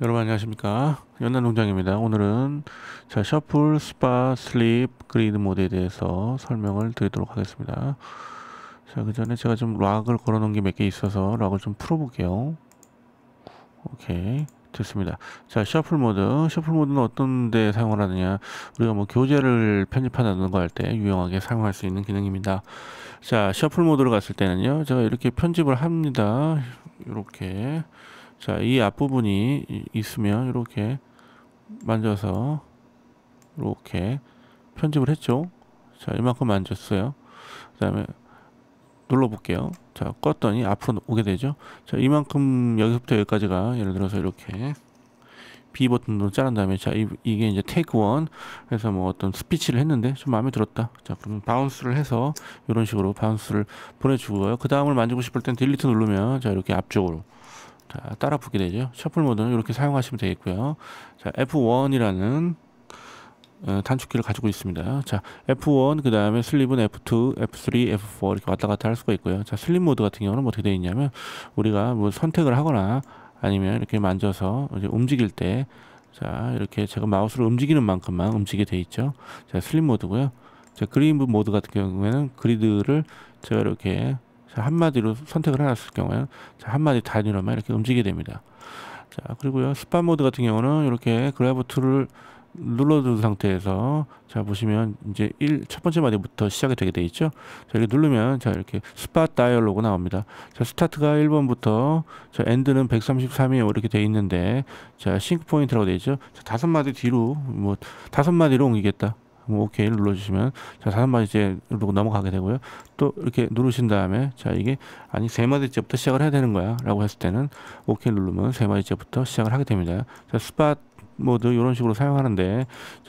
여러분 안녕하십니까 연난 농장입니다 오늘은 자 셔플 스파 슬립 그리드 모드에 대해서 설명을 드리도록 하겠습니다 자그 전에 제가 좀 락을 걸어 놓은 게 몇 개 있어서 락을 좀 풀어 볼게요 오케이 됐습니다. 자, 셔플 모드. 셔플 모드는 어떤 데 사용을 하느냐. 우리가 뭐 교재를 편집하는거 할 때 유용하게 사용할 수 있는 기능입니다. 자, 셔플 모드로 갔을 때는요. 제가 이렇게 편집을 합니다. 이렇게. 자, 이 앞부분이 있으면 이렇게 만져서 이렇게 편집을 했죠. 자, 이만큼 만졌어요. 그 다음에 눌러볼게요. 자, 껐더니 앞으로 오게 되죠. 자, 이만큼 여기서부터 여기까지가 예를 들어서 이렇게 B 버튼으 자른 다음에 자, 이, 게 이제 태그 원 해서 뭐 어떤 스피치를 했는데 좀 마음에 들었다. 자, 그러면 바운스를 해서 이런 식으로 바운스를 보내주고요. 그 다음을 만지고 싶을 땐 딜리트 누르면 자, 이렇게 앞쪽으로 자, 따라 붙게 되죠. 셔플 모드는 이렇게 사용하시면 되겠고요. 자, F1이라는 어, 단축키를 가지고 있습니다. 자, F1, 그 다음에 슬립은 F2, F3, F4 이렇게 왔다 갔다 할 수가 있고요. 자, 슬립 모드 같은 경우는 뭐 어떻게 되어 있냐면 우리가 뭐 선택을 하거나 아니면 이렇게 만져서 이제 움직일 때 자, 이렇게 제가 마우스를 움직이는 만큼만 움직이게 되어 있죠. 자, 슬립 모드고요. 자, 그림 모드 같은 경우에는 그리드를 제가 이렇게 자, 한마디로 선택을 해놨을 경우에 자, 한마디 단위로만 이렇게 움직이게 됩니다. 자, 그리고요. 스팟 모드 같은 경우는 이렇게 그래브 툴을 눌러둔 상태에서 자 보시면 이제 1첫 번째 마디부터 시작이 되게 돼 있죠 자 이렇게 누르면 자 이렇게 스팟 다이얼로그 나옵니다 자 스타트가 1번부터 자 엔드는 133이 이렇게 돼 있는데 자 싱크 포인트라고 돼 있죠 자 다섯 마디 뒤로 뭐 다섯 마디로 옮기겠다 뭐 오케이 눌러주시면 자 다섯 마디째 누르고 넘어가게 되고요 또 이렇게 누르신 다음에 자 이게 아니 세 마디째부터 시작을 해야 되는 거야 라고 했을 때는 오케이 누르면 세 마디째부터 시작을 하게 됩니다 자 스팟 뭐 이런 식으로 사용하는데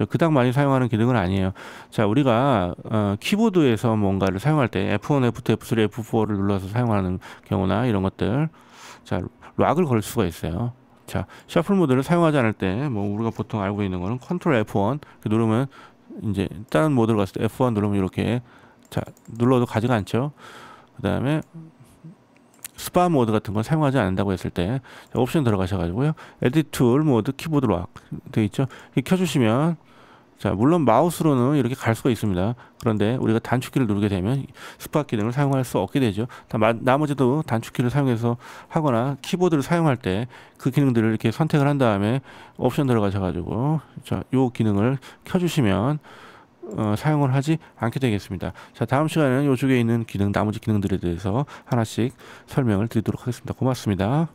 그닥 많이 사용하는 기능은 아니에요. 자 우리가 어, 키보드에서 뭔가를 사용할 때 F1, F2, F3, F4를 눌러서 사용하는 경우나 이런 것들 자 락을 걸 수가 있어요. 자 셔플 모드를 사용하지 않을 때뭐 우리가 보통 알고 있는 거는 컨트롤 F1 누르면 이제 다른 모드로 갔을 때 F1 누르면 이렇게 자 눌러도 가지가 않죠. 그 다음에 스파 모드 같은 걸 사용하지 않는다고 했을 때 옵션 들어가셔가지고요. 에디트 툴 모드 키보드 로 되어 있죠. 이 켜주시면 자 물론 마우스로는 이렇게 갈 수가 있습니다. 그런데 우리가 단축키를 누르게 되면 스파 기능을 사용할 수 없게 되죠. 다 마, 나머지도 단축키를 사용해서 하거나 키보드를 사용할 때 그 기능들을 이렇게 선택을 한 다음에 옵션 들어가셔가지고 자요 기능을 켜주시면 어, 사용을 하지 않게 되겠습니다. 자, 다음 시간에는 요쪽에 있는 기능, 나머지 기능들에 대해서 하나씩 설명을 드리도록 하겠습니다. 고맙습니다.